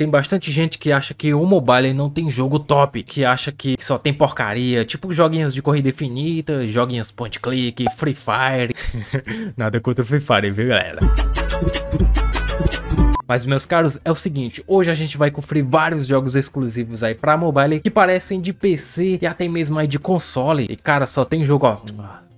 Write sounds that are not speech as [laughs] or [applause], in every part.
Tem bastante gente que acha que o mobile não tem jogo top, que acha que só tem porcaria, tipo joguinhos de corrida infinita, joguinhos point click, Free Fire. [laughs] Nada contra o Free Fire, viu, galera? Mas meus caros, é o seguinte, hoje a gente vai conferir vários jogos exclusivos aí pra mobile que parecem de PC e até mesmo aí de console. E cara, só tem jogo, ó,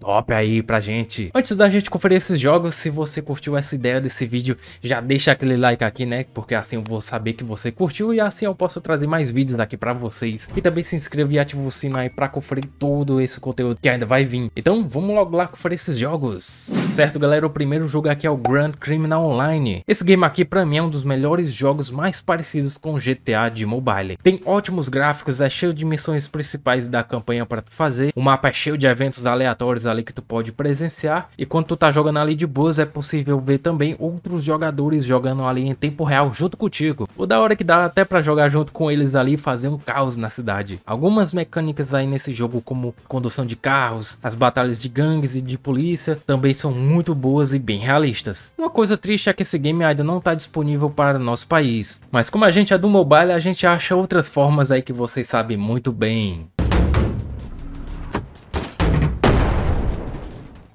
top aí pra gente. Antes da gente conferir esses jogos, se você curtiu essa ideia desse vídeo, já deixa aquele like aqui, né? Porque assim eu vou saber que você curtiu e assim eu posso trazer mais vídeos aqui pra vocês. E também se inscreva e ativa o sino aí pra conferir todo esse conteúdo que ainda vai vir. Então vamos logo lá conferir esses jogos. Certo galera, o primeiro jogo aqui é o Grand Criminal Online. Esse game aqui pra mim é um dos melhores jogos mais parecidos com GTA de mobile. Tem ótimos gráficos, é cheio de missões principais da campanha pra tu fazer. O mapa é cheio de eventos aleatórios ali que tu pode presenciar. E quando tu tá jogando ali de boas, é possível ver também outros jogadores jogando ali em tempo real junto contigo. O da hora é que dá até para jogar junto com eles ali e fazer um caos na cidade. Algumas mecânicas aí nesse jogo, como condução de carros, as batalhas de gangues e de polícia, também são muito boas e bem realistas. Uma coisa triste é que esse game ainda não tá disponível para nosso país. Mas como a gente é do mobile, a gente acha outras formas aí que vocês sabem muito bem.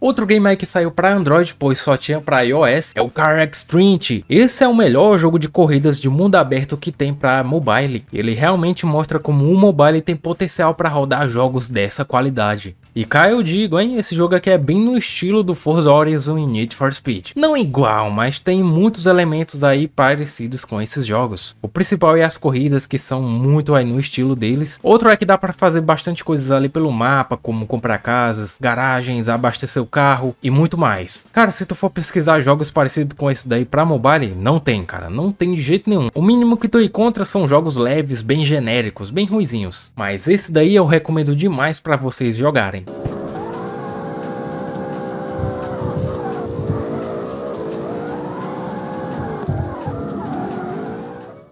Outro game aí que saiu para Android, pois só tinha para iOS, é o Car X Esse é o melhor jogo de corridas de mundo aberto que tem para mobile. Ele realmente mostra como o mobile tem potencial para rodar jogos dessa qualidade. E cá eu digo, hein, esse jogo aqui é bem no estilo do Forza Horizon e Need for Speed. Não igual, mas tem muitos elementos aí parecidos com esses jogos. O principal é as corridas que são muito aí no estilo deles. Outro é que dá para fazer bastante coisas ali pelo mapa, como comprar casas, garagens, abastecer o carro e muito mais. Cara, se tu for pesquisar jogos parecidos com esse daí para mobile, não tem, cara, não tem de jeito nenhum. O mínimo que tu encontra são jogos leves, bem genéricos, bem ruizinhos. Mas esse daí eu recomendo demais para vocês jogarem. Bye.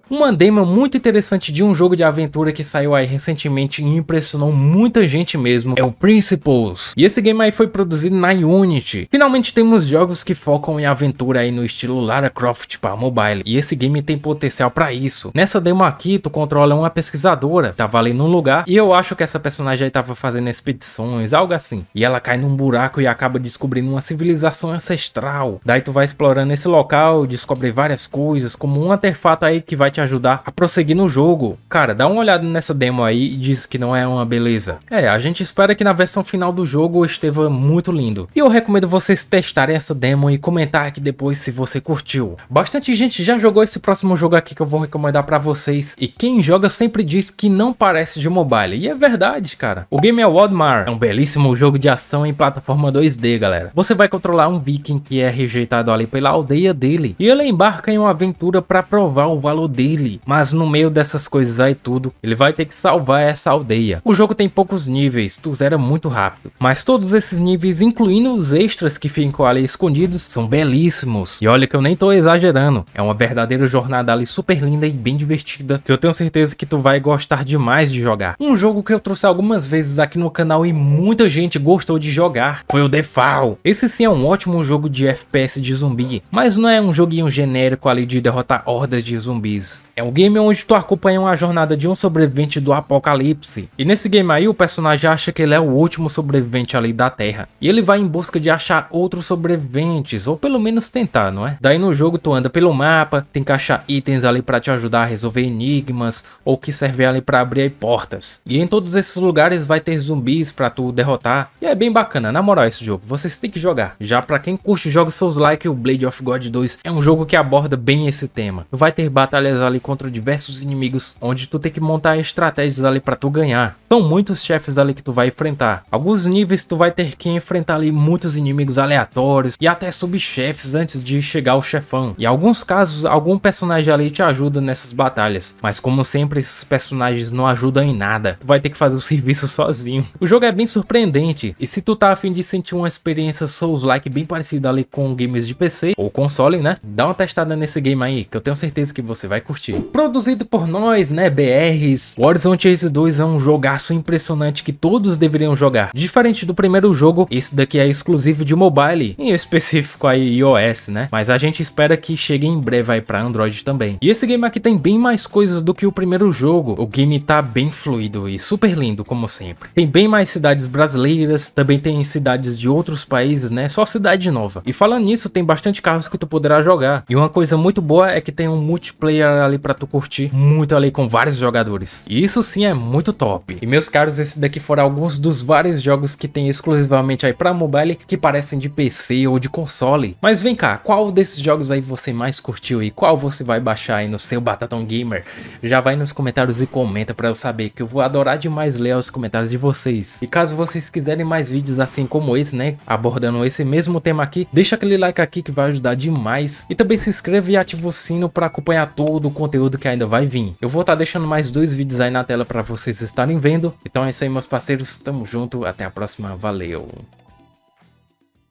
Uma demo muito interessante de um jogo de aventura que saiu aí recentemente e impressionou muita gente mesmo é o Principles. E esse game aí foi produzido na Unity. Finalmente temos jogos que focam em aventura aí no estilo Lara Croft para mobile. E esse game tem potencial para isso. Nessa demo aqui, tu controla uma pesquisadora, tava tá ali num lugar e eu acho que essa personagem aí tava fazendo expedições, algo assim. E ela cai num buraco e acaba descobrindo uma civilização ancestral. Daí tu vai explorando esse local, descobre várias coisas, como um artefato aí que vai te ajudar a prosseguir no jogo. Cara, dá uma olhada nessa demo aí e diz que não é uma beleza. É, a gente espera que na versão final do jogo esteja muito lindo. E eu recomendo vocês testarem essa demo e comentar aqui depois se você curtiu. Bastante gente já jogou esse próximo jogo aqui que eu vou recomendar para vocês. E quem joga sempre diz que não parece de mobile. E é verdade, cara. O game é Wildmar. É um belíssimo jogo de ação em plataforma 2D, galera. Você vai controlar um viking que é rejeitado ali pela aldeia dele. E ele embarca em uma aventura para provar o valor dele dele. mas no meio dessas coisas aí tudo, ele vai ter que salvar essa aldeia. O jogo tem poucos níveis, tu zera muito rápido, mas todos esses níveis, incluindo os extras que ficam ali escondidos, são belíssimos. E olha que eu nem tô exagerando, é uma verdadeira jornada ali super linda e bem divertida, que eu tenho certeza que tu vai gostar demais de jogar. Um jogo que eu trouxe algumas vezes aqui no canal e muita gente gostou de jogar foi o The Fall. Esse sim é um ótimo jogo de FPS de zumbi, mas não é um joguinho genérico ali de derrotar hordas de zumbis. É um game onde tu acompanha uma jornada de um sobrevivente do apocalipse. E nesse game aí, o personagem acha que ele é o último sobrevivente ali da Terra. E ele vai em busca de achar outros sobreviventes, ou pelo menos tentar, não é? Daí no jogo tu anda pelo mapa, tem que achar itens ali para te ajudar a resolver enigmas, ou que servem ali para abrir portas. E em todos esses lugares vai ter zumbis para tu derrotar. E é bem bacana, na moral esse jogo, vocês têm que jogar. Já para quem curte jogos seus like o Blade of God 2 é um jogo que aborda bem esse tema. Vai ter batalhas ali contra diversos inimigos, onde tu tem que montar estratégias ali para tu ganhar. São muitos chefes ali que tu vai enfrentar. Alguns níveis tu vai ter que enfrentar ali muitos inimigos aleatórios e até subchefes antes de chegar ao chefão. Em alguns casos, algum personagem ali te ajuda nessas batalhas, mas como sempre esses personagens não ajudam em nada. Tu vai ter que fazer o [laughs] serviço sozinho. O jogo é bem surpreendente e se tu tá afim de sentir uma experiência Souls-like bem parecida ali com games de PC ou console, né? Dá uma testada nesse game aí que eu tenho certeza que você vai curtir curtir. Produzido por nós, né, BRs, Horizon Chase 2 é um jogaço impressionante que todos deveriam jogar. Diferente do primeiro jogo, esse daqui é exclusivo de mobile, em específico aí iOS, né? Mas a gente espera que chegue em breve aí pra Android também. E esse game aqui tem bem mais coisas do que o primeiro jogo. O game tá bem fluido e super lindo, como sempre. Tem bem mais cidades brasileiras, também tem cidades de outros países, né? Só cidade nova. E falando nisso, tem bastante carros que tu poderá jogar. E uma coisa muito boa é que tem um multiplayer ali para tu curtir muito ali com vários jogadores. E isso sim é muito top. E meus caros, esse daqui foram alguns dos vários jogos que tem exclusivamente aí para mobile que parecem de PC ou de console. Mas vem cá, qual desses jogos aí você mais curtiu e qual você vai baixar aí no seu Batatão Gamer? Já vai nos comentários e comenta para eu saber que eu vou adorar demais ler os comentários de vocês. E caso vocês quiserem mais vídeos assim como esse, né, abordando esse mesmo tema aqui, deixa aquele like aqui que vai ajudar demais. E também se inscreve e ativa o sino para acompanhar tudo conteúdo que ainda vai vir. Eu vou estar tá deixando mais dois vídeos aí na tela para vocês estarem vendo. Então é isso aí, meus parceiros. Tamo junto. Até a próxima. Valeu.